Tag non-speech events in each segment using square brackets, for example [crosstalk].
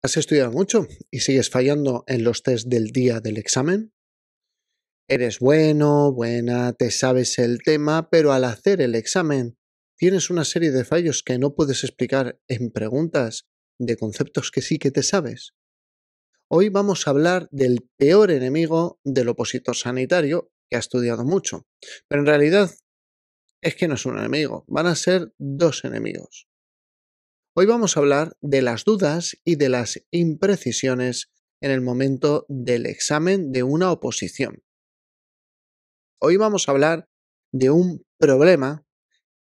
¿Has estudiado mucho y sigues fallando en los test del día del examen? Eres bueno, buena, te sabes el tema, pero al hacer el examen tienes una serie de fallos que no puedes explicar en preguntas de conceptos que sí que te sabes. Hoy vamos a hablar del peor enemigo del opositor sanitario que ha estudiado mucho, pero en realidad es que no es un enemigo, van a ser dos enemigos. Hoy vamos a hablar de las dudas y de las imprecisiones en el momento del examen de una oposición. Hoy vamos a hablar de un problema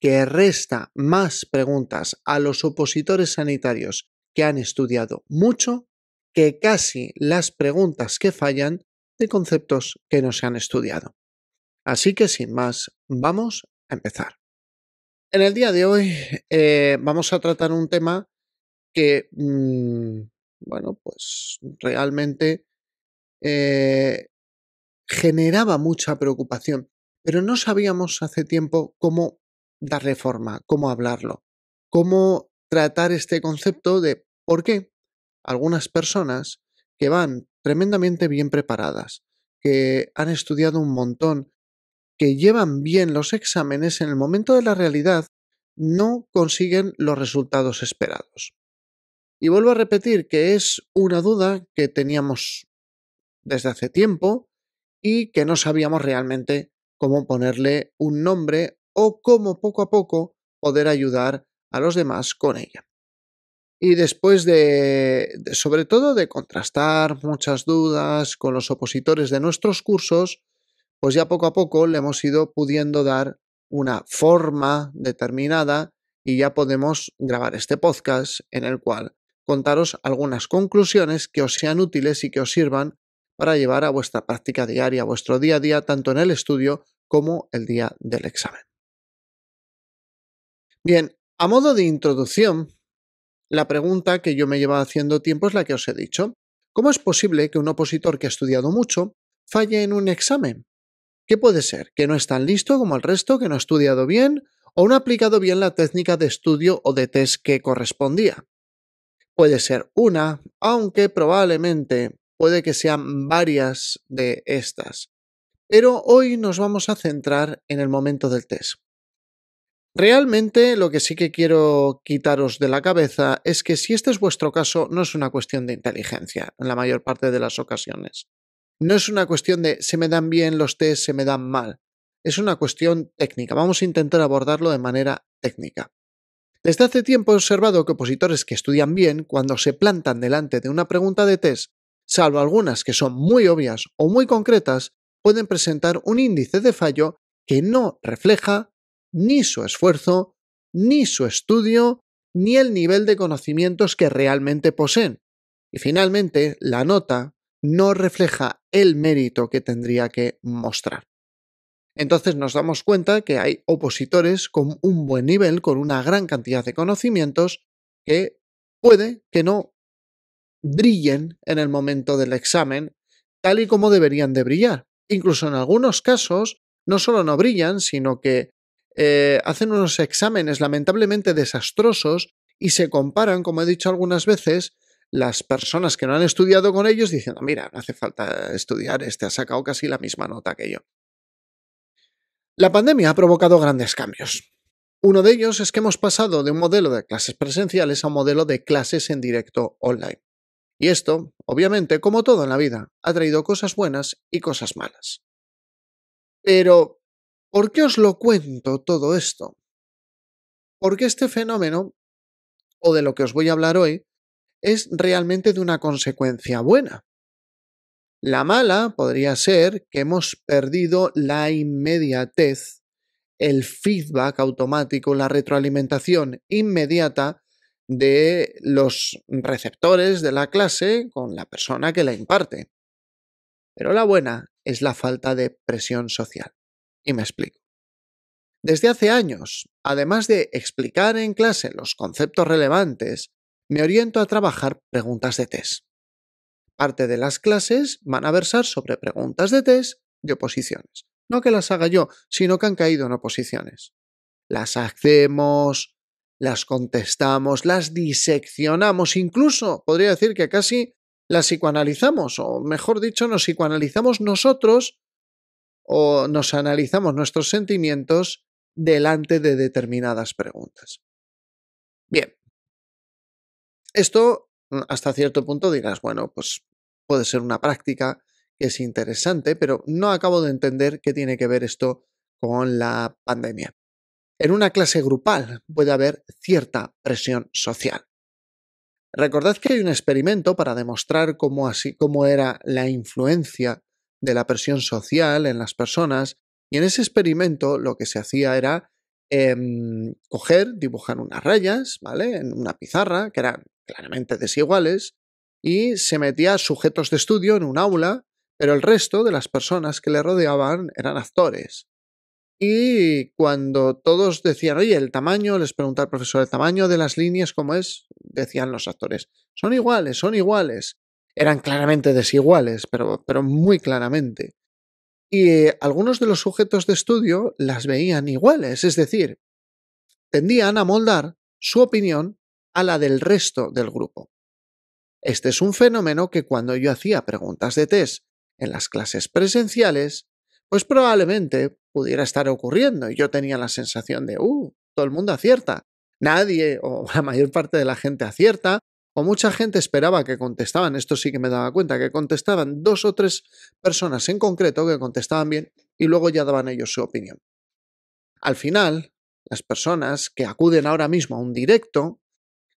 que resta más preguntas a los opositores sanitarios que han estudiado mucho que casi las preguntas que fallan de conceptos que no se han estudiado. Así que sin más, vamos a empezar. En el día de hoy eh, vamos a tratar un tema que, mm, bueno, pues realmente eh, generaba mucha preocupación, pero no sabíamos hace tiempo cómo darle forma, cómo hablarlo, cómo tratar este concepto de por qué algunas personas que van tremendamente bien preparadas, que han estudiado un montón, que llevan bien los exámenes en el momento de la realidad no consiguen los resultados esperados. Y vuelvo a repetir que es una duda que teníamos desde hace tiempo y que no sabíamos realmente cómo ponerle un nombre o cómo poco a poco poder ayudar a los demás con ella. Y después de, sobre todo, de contrastar muchas dudas con los opositores de nuestros cursos, pues ya poco a poco le hemos ido pudiendo dar una forma determinada y ya podemos grabar este podcast en el cual contaros algunas conclusiones que os sean útiles y que os sirvan para llevar a vuestra práctica diaria, a vuestro día a día, tanto en el estudio como el día del examen. Bien, a modo de introducción, la pregunta que yo me llevado haciendo tiempo es la que os he dicho. ¿Cómo es posible que un opositor que ha estudiado mucho falle en un examen? ¿Qué puede ser? ¿Que no es tan listo como el resto, que no ha estudiado bien o no ha aplicado bien la técnica de estudio o de test que correspondía? Puede ser una, aunque probablemente puede que sean varias de estas. Pero hoy nos vamos a centrar en el momento del test. Realmente lo que sí que quiero quitaros de la cabeza es que si este es vuestro caso no es una cuestión de inteligencia en la mayor parte de las ocasiones. No es una cuestión de se me dan bien los test, se me dan mal. Es una cuestión técnica. Vamos a intentar abordarlo de manera técnica. Desde hace tiempo he observado que opositores que estudian bien, cuando se plantan delante de una pregunta de test, salvo algunas que son muy obvias o muy concretas, pueden presentar un índice de fallo que no refleja ni su esfuerzo, ni su estudio, ni el nivel de conocimientos que realmente poseen. Y finalmente, la nota, no refleja el mérito que tendría que mostrar. Entonces nos damos cuenta que hay opositores con un buen nivel, con una gran cantidad de conocimientos, que puede que no brillen en el momento del examen tal y como deberían de brillar. Incluso en algunos casos no solo no brillan, sino que eh, hacen unos exámenes lamentablemente desastrosos y se comparan, como he dicho algunas veces, las personas que no han estudiado con ellos diciendo, mira, no hace falta estudiar, este ha sacado casi la misma nota que yo. La pandemia ha provocado grandes cambios. Uno de ellos es que hemos pasado de un modelo de clases presenciales a un modelo de clases en directo online. Y esto, obviamente, como todo en la vida, ha traído cosas buenas y cosas malas. Pero, ¿por qué os lo cuento todo esto? Porque este fenómeno, o de lo que os voy a hablar hoy, es realmente de una consecuencia buena. La mala podría ser que hemos perdido la inmediatez, el feedback automático, la retroalimentación inmediata de los receptores de la clase con la persona que la imparte. Pero la buena es la falta de presión social. Y me explico. Desde hace años, además de explicar en clase los conceptos relevantes me oriento a trabajar preguntas de test. Parte de las clases van a versar sobre preguntas de test de oposiciones. No que las haga yo, sino que han caído en oposiciones. Las hacemos, las contestamos, las diseccionamos, incluso podría decir que casi las psicoanalizamos, o mejor dicho, nos psicoanalizamos nosotros o nos analizamos nuestros sentimientos delante de determinadas preguntas. Esto, mm, hasta cierto punto, dirás, bueno, pues puede ser una práctica que es interesante, pero no acabo de entender qué tiene que ver esto con la pandemia. En una clase grupal puede haber cierta presión social. Recordad que hay un experimento para demostrar cómo, así, cómo era la influencia de la presión social en las personas y en ese experimento lo que se hacía era Em, coger, dibujar unas rayas, ¿vale? En una pizarra, que eran claramente desiguales, y se metía sujetos de estudio en un aula, pero el resto de las personas que le rodeaban eran actores. Y cuando todos decían, oye, el tamaño, les preguntaba al profesor, el tamaño de las líneas, ¿cómo es? Decían los actores, son iguales, son iguales. Eran claramente desiguales, pero muy claramente y eh, algunos de los sujetos de estudio las veían iguales, es decir, tendían a moldar su opinión a la del resto del grupo. Este es un fenómeno que cuando yo hacía preguntas de test en las clases presenciales, pues probablemente pudiera estar ocurriendo y yo tenía la sensación de, uh, todo el mundo acierta, nadie o la mayor parte de la gente acierta o mucha gente esperaba que contestaban, esto sí que me daba cuenta, que contestaban dos o tres personas en concreto que contestaban bien y luego ya daban ellos su opinión. Al final, las personas que acuden ahora mismo a un directo,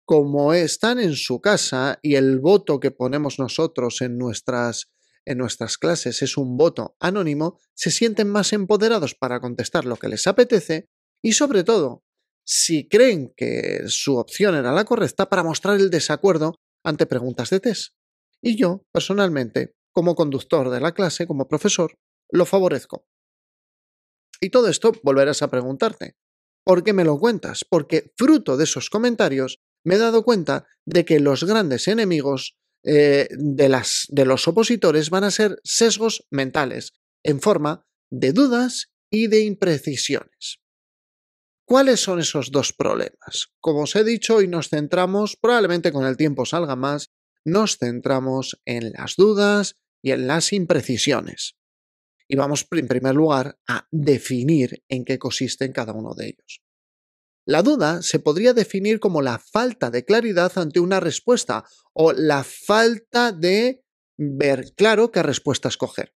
como están en su casa y el voto que ponemos nosotros en nuestras, en nuestras clases es un voto anónimo, se sienten más empoderados para contestar lo que les apetece y sobre todo si creen que su opción era la correcta para mostrar el desacuerdo ante preguntas de test. Y yo, personalmente, como conductor de la clase, como profesor, lo favorezco. Y todo esto volverás a preguntarte. ¿Por qué me lo cuentas? Porque fruto de esos comentarios me he dado cuenta de que los grandes enemigos eh, de los opositores van a ser sesgos mentales, en forma de dudas y de imprecisiones. ¿Cuáles son esos dos problemas? Como os he dicho, hoy nos centramos, probablemente con el tiempo salga más, nos centramos en las dudas y en las imprecisiones. Y vamos en primer lugar a definir en qué consisten cada uno de ellos. La duda se podría definir como la falta de claridad ante una respuesta o la falta de ver claro qué respuesta escoger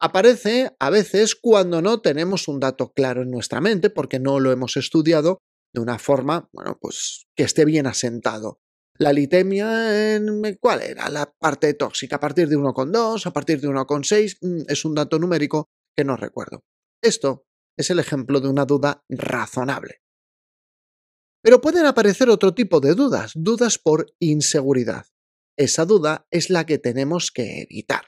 aparece a veces cuando no tenemos un dato claro en nuestra mente porque no lo hemos estudiado de una forma, bueno, pues que esté bien asentado. La litemia, eh, ¿cuál era? La parte tóxica, a partir de 1,2, a partir de 1,6, mm, es un dato numérico que no recuerdo. Esto es el ejemplo de una duda razonable. Pero pueden aparecer otro tipo de dudas, dudas por inseguridad. Esa duda es la que tenemos que evitar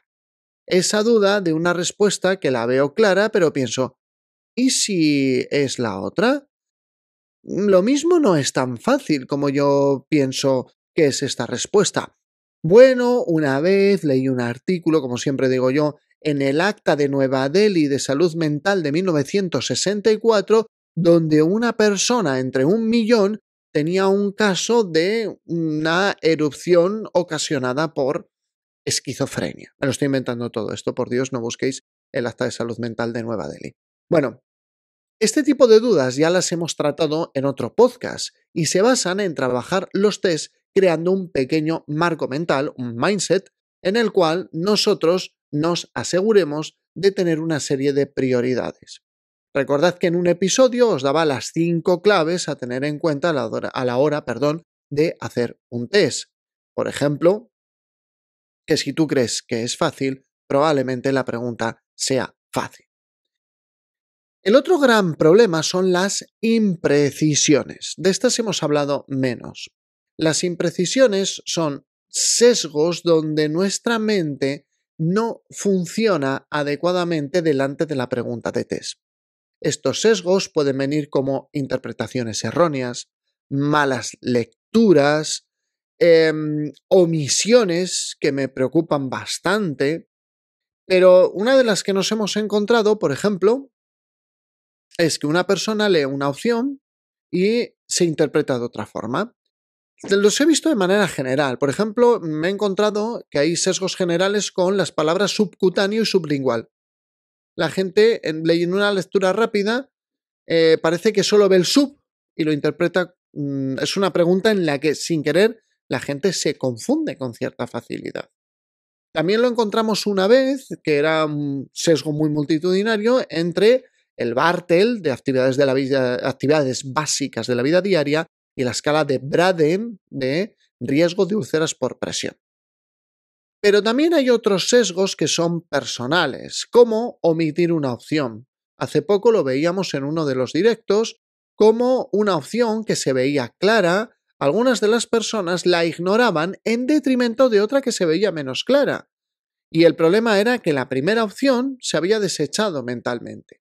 esa duda de una respuesta que la veo clara, pero pienso, ¿y si es la otra? Lo mismo no es tan fácil como yo pienso que es esta respuesta. Bueno, una vez leí un artículo, como siempre digo yo, en el Acta de Nueva Delhi de Salud Mental de 1964, donde una persona entre un millón tenía un caso de una erupción ocasionada por esquizofrenia. Me lo estoy inventando todo esto, por Dios, no busquéis el acta de salud mental de Nueva Delhi. Bueno, este tipo de dudas ya las hemos tratado en otro podcast y se basan en trabajar los test creando un pequeño marco mental, un mindset, en el cual nosotros nos aseguremos de tener una serie de prioridades. Recordad que en un episodio os daba las cinco claves a tener en cuenta a la hora, perdón, de hacer un test. Por ejemplo, que si tú crees que es fácil, probablemente la pregunta sea fácil. El otro gran problema son las imprecisiones. De estas hemos hablado menos. Las imprecisiones son sesgos donde nuestra mente no funciona adecuadamente delante de la pregunta de test. Estos sesgos pueden venir como interpretaciones erróneas, malas lecturas, Em, omisiones que me preocupan bastante, pero una de las que nos hemos encontrado, por ejemplo, es que una persona lee una opción y se interpreta de otra forma. Los he visto de manera general. Por ejemplo, me he encontrado que hay sesgos generales con las palabras subcutáneo y sublingual. La gente, en, leyendo una lectura rápida, eh, parece que solo ve el sub y lo interpreta. Mm, es una pregunta en la que, sin querer, la gente se confunde con cierta facilidad. También lo encontramos una vez, que era un sesgo muy multitudinario, entre el Bartel de actividades, la actividades básicas de la vida diaria y la escala de Braden de riesgo de úlceras por presión. Pero también hay otros sesgos que son personales, como omitir una opción. Hace poco lo veíamos en uno de los directos como una opción que se veía clara algunas de las personas la ignoraban en detrimento de otra que se veía menos clara. Y el problema era que la primera opción se había desechado mentalmente.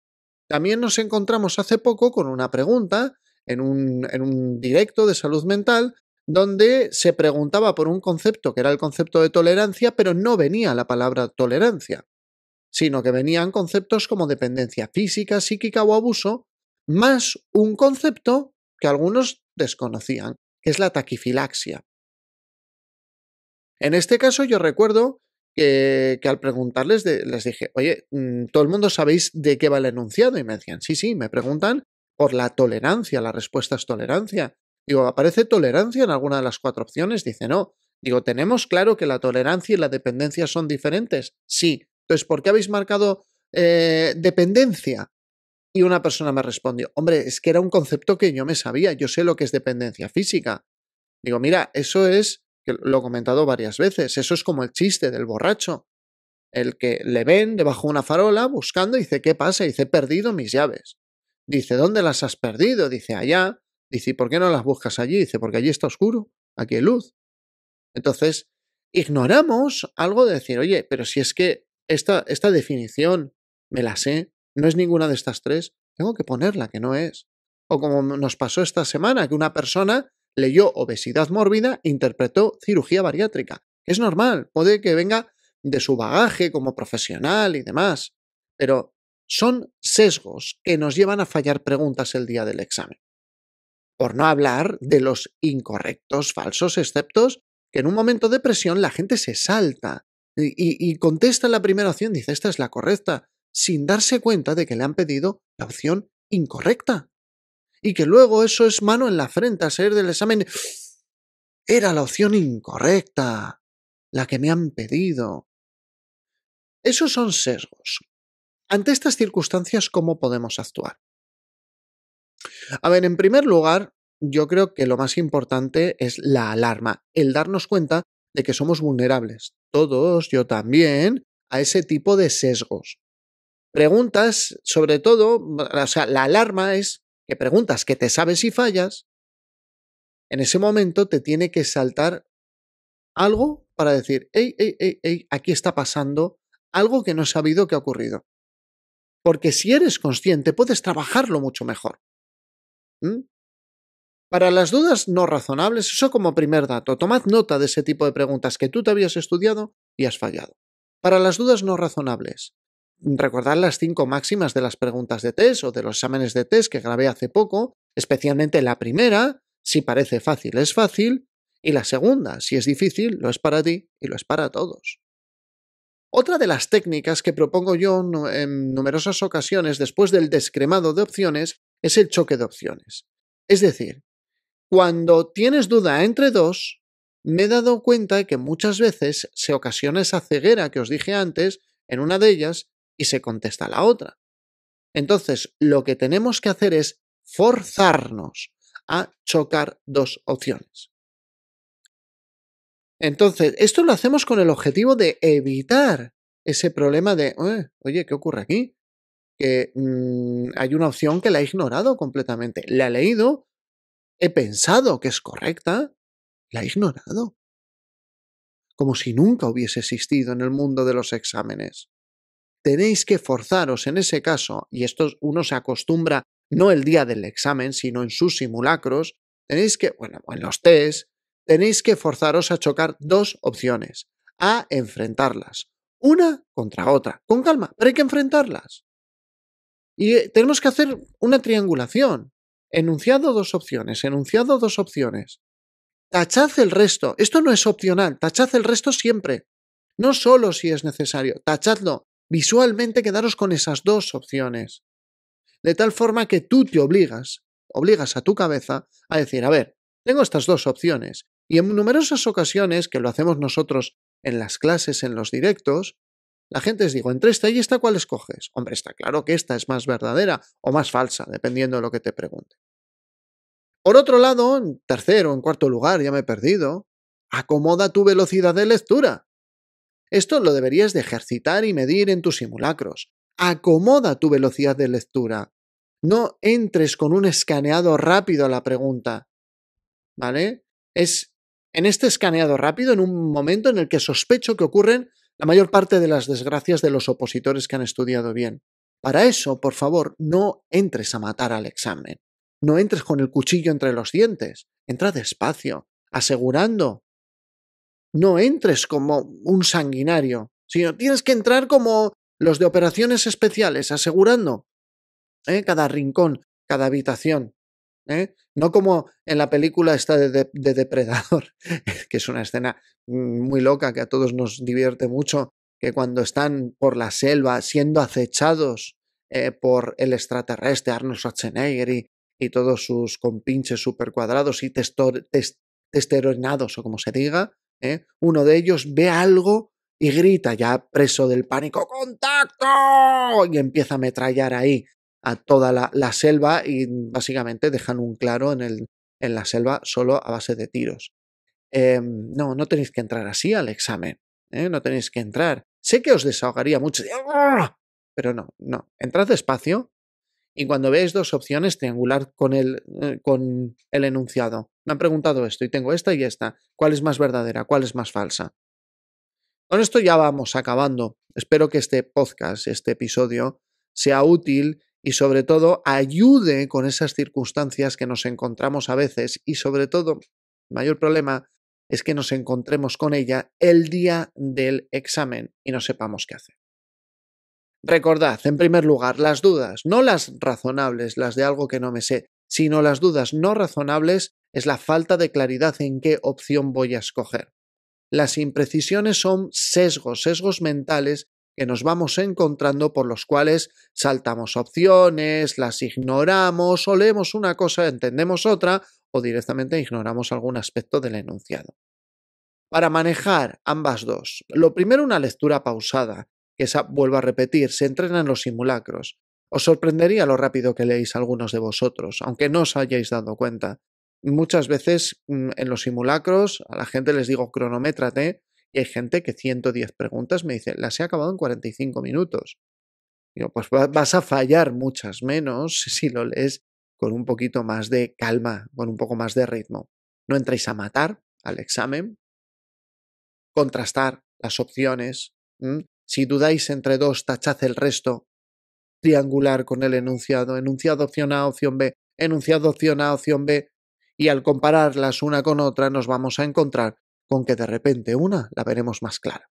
También nos encontramos hace poco con una pregunta en un, directo de salud mental donde se preguntaba por un concepto que era el concepto de tolerancia, pero no venía la palabra tolerancia, sino que venían conceptos como dependencia física, psíquica o abuso, más un concepto que algunos desconocían es la taquifilaxia. En este caso yo recuerdo que, al preguntarles les dije, oye, mm, todo el mundo sabéis de qué va el enunciado y me decían, sí, sí, me preguntan por la tolerancia, la respuesta es tolerancia. Digo, ¿aparece tolerancia en alguna de las cuatro opciones? Dice, no. Digo, ¿tenemos claro que la tolerancia y la dependencia son diferentes? Sí. Entonces, ¿por qué habéis marcado eh, dependencia? Y una persona me respondió, hombre, es que era un concepto que yo me sabía, yo sé lo que es dependencia física. Digo, mira, eso es, que lo he comentado varias veces, eso es como el chiste del borracho, el que le ven debajo de una farola buscando y dice, ¿qué pasa? dice, he perdido mis llaves. Dice, ¿dónde las has perdido? Dice, allá. Dice, ¿y por qué no las buscas allí? Dice, porque allí está oscuro, aquí hay luz. Entonces, ignoramos algo de decir, oye, pero si es que esta, esta definición me la sé, no es ninguna de estas tres, tengo que poner la que no es. O como nos pasó esta semana, que una persona leyó obesidad mórbida, interpretó cirugía bariátrica. Es normal, puede que venga de su bagaje como profesional y demás, pero son sesgos que nos llevan a fallar preguntas el día del examen. Por no hablar de los incorrectos, falsos exceptos, que en un momento de presión la gente se salta y, y contesta la primera opción, dice, esta es la correcta, sin darse cuenta de que le han pedido la opción incorrecta. Y que luego eso es mano en la frente al salir del examen. Era la opción incorrecta, la que me han pedido. Esos son sesgos. Ante estas circunstancias, ¿cómo podemos actuar? A ver, en primer lugar, yo creo que lo más importante es la alarma, el darnos cuenta de que somos vulnerables, todos, yo también, a ese tipo de sesgos. Preguntas, sobre todo, o sea, la alarma es que preguntas que te sabes si fallas, en ese momento te tiene que saltar algo para decir, hey, hey, hey, hey, aquí está pasando algo que no he sabido que ha ocurrido. Porque si eres consciente, puedes trabajarlo mucho mejor. ¿Mm? Para las dudas no razonables, eso como primer dato, tomad nota de ese tipo de preguntas que tú te habías estudiado y has fallado. Para las dudas no razonables, recordar las cinco máximas de las preguntas de test o de los exámenes de test que grabé hace poco, especialmente la primera, si parece fácil es fácil, y la segunda, si es difícil, lo es para ti y lo es para todos. Otra de las técnicas que propongo yo en numerosas ocasiones después del descremado de opciones es el choque de opciones. Es decir, cuando tienes duda entre dos, me he dado cuenta que muchas veces se ocasiona esa ceguera que os dije antes en una de ellas y se contesta la otra. Entonces, lo que tenemos que hacer es forzarnos a chocar dos opciones. Entonces, esto lo hacemos con el objetivo de evitar ese problema de, oye, ¿qué ocurre aquí? Que mm, hay una opción que la he ignorado completamente. La he leído, he pensado que es correcta, la he ignorado. Como si nunca hubiese existido en el mundo de los exámenes tenéis que forzaros en ese caso, y esto uno se acostumbra no el día del examen, sino en sus simulacros, tenéis que, bueno, en los test, tenéis que forzaros a chocar dos opciones, a enfrentarlas, una contra otra, con calma, pero hay que enfrentarlas. Y eh, tenemos que hacer una triangulación. Enunciado dos opciones, enunciado dos opciones. Tachad el resto. Esto no es opcional. Tachad el resto siempre. No solo si es necesario. Tachadlo. Visualmente quedaros con esas dos opciones. De tal forma que tú te obligas, obligas a tu cabeza a decir, a ver, tengo estas dos opciones. Y en numerosas ocasiones, que lo hacemos nosotros en las clases, en los directos, la gente os digo, entre esta y esta, ¿cuál escoges? Hombre, está claro que esta es más verdadera o más falsa, dependiendo de lo que te pregunte. Por otro lado, en tercero, en cuarto lugar, ya me he perdido, acomoda tu velocidad de lectura. Esto lo deberías de ejercitar y medir en tus simulacros. Acomoda tu velocidad de lectura. No entres con un escaneado rápido a la pregunta. ¿Vale? Es en este escaneado rápido, en un momento en el que sospecho que ocurren la mayor parte de las desgracias de los opositores que han estudiado bien. Para eso, por favor, no entres a matar al examen. No entres con el cuchillo entre los dientes. Entra despacio, asegurando no entres como un sanguinario, sino tienes que entrar como los de operaciones especiales, asegurando ¿eh? cada rincón, cada habitación. ¿eh? No como en la película esta de, de, Depredador, [laughs] que es una escena mm, muy loca que a todos nos divierte mucho, que cuando están por la selva siendo acechados eh, por el extraterrestre Arnold Schwarzenegger y, todos sus compinches super cuadrados y testosteronados, o como se diga, ¿eh? uno de ellos ve algo y grita, ya preso del pánico, ¡contacto! Y empieza a ametrallar ahí a toda la, selva y básicamente dejan un claro en, en, la selva solo a base de tiros. Em, no, no tenéis que entrar así al examen, ¿eh? no tenéis que entrar. Sé que os desahogaría mucho, pero no, no, entrad despacio, y cuando veis dos opciones, triangular con el, eh, con el enunciado. Me han preguntado esto y tengo esta y esta. ¿Cuál es más verdadera? ¿Cuál es más falsa? Con esto ya vamos acabando. Espero que este podcast, este episodio, sea útil y sobre todo ayude con esas circunstancias que nos encontramos a veces y sobre todo, mayor problema es que nos encontremos con ella el día del examen y no sepamos qué hacer. Recordad, en primer lugar, las dudas, no las razonables, las de algo que no me sé, sino las dudas no razonables es la falta de claridad en qué opción voy a escoger. Las imprecisiones son sesgos, sesgos mentales que nos vamos encontrando por los cuales saltamos opciones, las ignoramos, o leemos una cosa, entendemos otra, o directamente ignoramos algún aspecto del enunciado. Para manejar ambas dos, lo primero una lectura pausada, que esa vuelvo a repetir, se entrenan los simulacros. Os sorprendería lo rápido que leéis algunos de vosotros, aunque no os hayáis dado cuenta. Muchas veces mm, en los simulacros a la gente les digo cronométrate y hay gente que 110 preguntas me dice, las he acabado en 45 minutos. Digo, pues vas a fallar muchas menos [laughs] si lo lees con un poquito más de calma, con un poco más de ritmo. No entréis a matar al examen, contrastar las opciones, si dudáis entre dos, tachad el resto. Triangular con el enunciado. Enunciado opción A, opción B. Enunciado opción A, opción B. Y al compararlas una con otra nos vamos a encontrar con que de repente una la veremos más clara.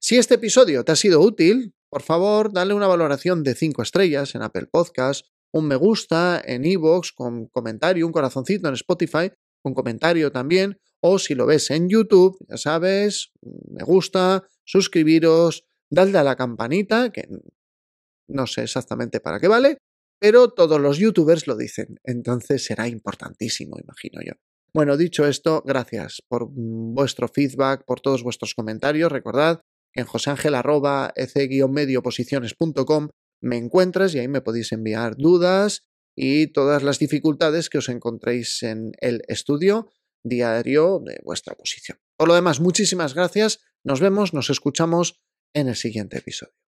Si este episodio te ha sido útil, por favor, dale una valoración de 5 estrellas en Apple Podcast, un me gusta en iVoox con comentario, un corazoncito en Spotify con comentario también, o si lo ves en YouTube, ya sabes, me gusta, suscribiros, dadle a la campanita, que no sé exactamente para qué vale, pero todos los youtubers lo dicen, entonces será importantísimo, imagino yo. Bueno, dicho esto, gracias por mm, vuestro feedback, por todos vuestros comentarios. Recordad que en joseangelec me encuentras y ahí me podéis enviar dudas y todas las dificultades que os encontréis en el estudio diario de vuestra posición. Por lo demás, muchísimas gracias. Nos vemos, nos escuchamos en el siguiente episodio.